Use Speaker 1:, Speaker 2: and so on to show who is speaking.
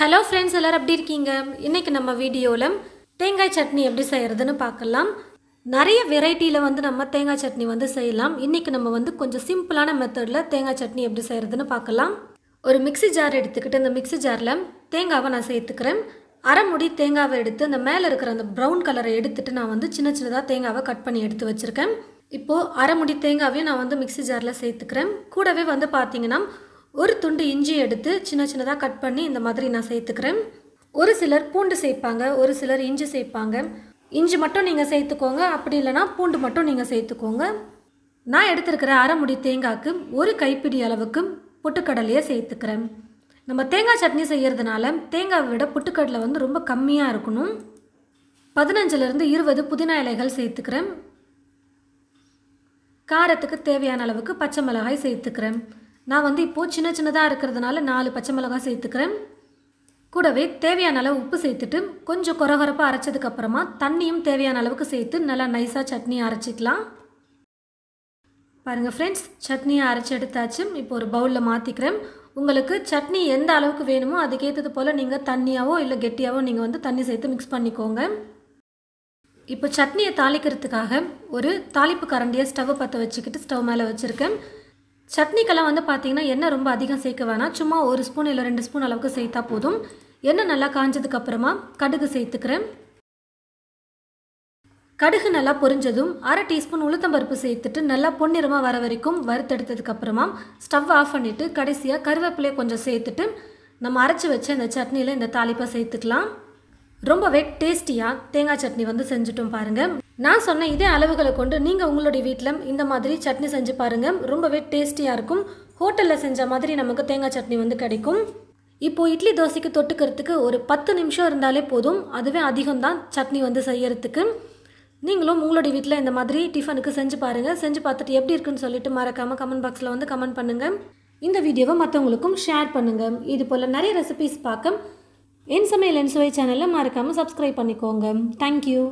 Speaker 1: hello friends எல்லோரும் எப்படி இருக்கீங்க இன்றைக்கி நம்ம வீடியோவில் தேங்காய் சட்னி எப்படி செய்கிறதுன்னு பார்க்கலாம் நிறைய வெரைட்டியில் வந்து நம்ம தேங்காய் சட்னி வந்து செய்யலாம் இன்றைக்கி நம்ம வந்து கொஞ்சம் சிம்பிளான மெத்தடில் தேங்காய் சட்னி எப்படி செய்கிறதுன்னு பார்க்கலாம் ஒரு மிக்சி ஜார் எடுத்துக்கிட்டு இந்த மிக்சி ஜாரில் தேங்காவை நான் சேர்த்துக்கிறேன் அரை முடி தேங்காவை எடுத்து அந்த மேலே இருக்கிற அந்த ப்ரௌன் கலரை எடுத்துகிட்டு நான் வந்து சின்ன சின்னதாக தேங்காவை கட் பண்ணி எடுத்து வச்சுருக்கேன் இப்போது அரை முடி தேங்காவையும் நான் வந்து மிக்சி ஜாரில் சேர்த்துக்கிறேன் கூடவே வந்து பார்த்திங்கன்னா ஒரு துண்டு இஞ்சி எடுத்து சின்ன சின்னதாக கட் பண்ணி இந்த மாதிரி நான் சேர்த்துக்கிறேன் ஒரு சிலர் பூண்டு சேர்ப்பாங்க ஒரு சிலர் இஞ்சி சேர்ப்பாங்க இஞ்சி மட்டும் நீங்கள் சேர்த்துக்கோங்க அப்படி இல்லைனா பூண்டு மட்டும் நீங்கள் சேர்த்துக்கோங்க நான் எடுத்துருக்கிற அரைமுடி தேங்காய்க்கு ஒரு கைப்பிடி அளவுக்கு புட்டுக்கடலையை சேர்த்துக்கிறேன் நம்ம தேங்காய் சட்னி செய்கிறதுனால தேங்காவை விட புட்டுக்கடலை வந்து ரொம்ப கம்மியாக இருக்கணும் பதினஞ்சுலேருந்து இருபது புதினா இலைகள் சேர்த்துக்கிறேன் காரத்துக்கு தேவையான அளவுக்கு பச்சை மிளகாய் சேர்த்துக்கிறேன் நான் வந்து இப்போது சின்ன சின்னதாக இருக்கிறதுனால நாலு பச்சை மிளகாய் சேர்த்துக்கிறேன் கூடவே தேவையான அளவு உப்பு சேர்த்துட்டு கொஞ்சம் குறகுறப்பாக அரைச்சதுக்கப்புறமா தண்ணியும் தேவையான அளவுக்கு சேர்த்து நல்லா நைஸாக சட்னி அரைச்சிக்கலாம் பாருங்கள் ஃப்ரெண்ட்ஸ் சட்னியை அரைச்சி எடுத்தாச்சு இப்போ ஒரு பவுலில் மாற்றிக்கிறேன் உங்களுக்கு சட்னி எந்த அளவுக்கு வேணுமோ அதுக்கேற்றது போல் நீங்கள் தண்ணியாவோ இல்லை கெட்டியாவோ நீங்கள் வந்து தண்ணி சேர்த்து மிக்ஸ் பண்ணிக்கோங்க இப்போ சட்னியை தாளிக்கிறதுக்காக ஒரு தாளிப்பு கரண்டியை ஸ்டவ் பற்ற வச்சுக்கிட்டு ஸ்டவ் மேலே வச்சுருக்கேன் சட்னிக்கெல்லாம் வந்து பார்த்திங்கன்னா எண்ணெய் ரொம்ப அதிகம் சேர்க்க வேணாம் சும்மா ஒரு ஸ்பூன் இல்லை ரெண்டு ஸ்பூன் அளவுக்கு சேர்த்தா போதும் எண்ணெய் நல்லா காஞ்சதுக்கப்புறமா கடுகு சேர்த்துக்கிறேன் கடுகு நல்லா பொரிஞ்சதும் அரை டீஸ்பூன் உளுத்தம்பருப்பு சேர்த்துட்டு நல்லா பொன்னிறமாக வர வரைக்கும் வறுத்தெடுத்ததுக்கப்புறமா ஸ்டவ் ஆஃப் பண்ணிவிட்டு கடைசியாக கருவேப்பிலையை கொஞ்சம் சேர்த்துட்டு நம்ம அரைச்சி வச்ச இந்த சட்னியில் இந்த தாளிப்பாக சேர்த்துக்கலாம் ரொம்பவே டேஸ்டியாக தேங்காய் சட்னி வந்து செஞ்சுட்டும் பாருங்கள் நான் சொன்ன இதே அளவுகளை கொண்டு நீங்கள் உங்களுடைய வீட்டில் இந்த மாதிரி சட்னி செஞ்சு பாருங்கள் ரொம்பவே டேஸ்டியாக இருக்கும் ஹோட்டலில் செஞ்ச மாதிரி நமக்கு தேங்காய் சட்னி வந்து கிடைக்கும் இப்போது இட்லி தோசைக்கு தொட்டுக்கிறதுக்கு ஒரு பத்து நிமிஷம் இருந்தாலே போதும் அதுவே அதிகம்தான் சட்னி வந்து செய்யறதுக்கு நீங்களும் உங்களுடைய வீட்டில் இந்த மாதிரி டிஃபனுக்கு செஞ்சு பாருங்கள் செஞ்சு பார்த்துட்டு எப்படி இருக்குன்னு சொல்லிட்டு மறக்காமல் கமெண்ட் பாக்ஸில் வந்து கமெண்ட் பண்ணுங்கள் இந்த வீடியோவை மற்றவங்களுக்கும் ஷேர் பண்ணுங்கள் இது போல் நிறைய ரெசிபீஸ் பார்க்க என் சமையல் என் சுவை சேனலில் மறக்காமல் சப்ஸ்கிரைப் பண்ணிக்கோங்க தேங்க்யூ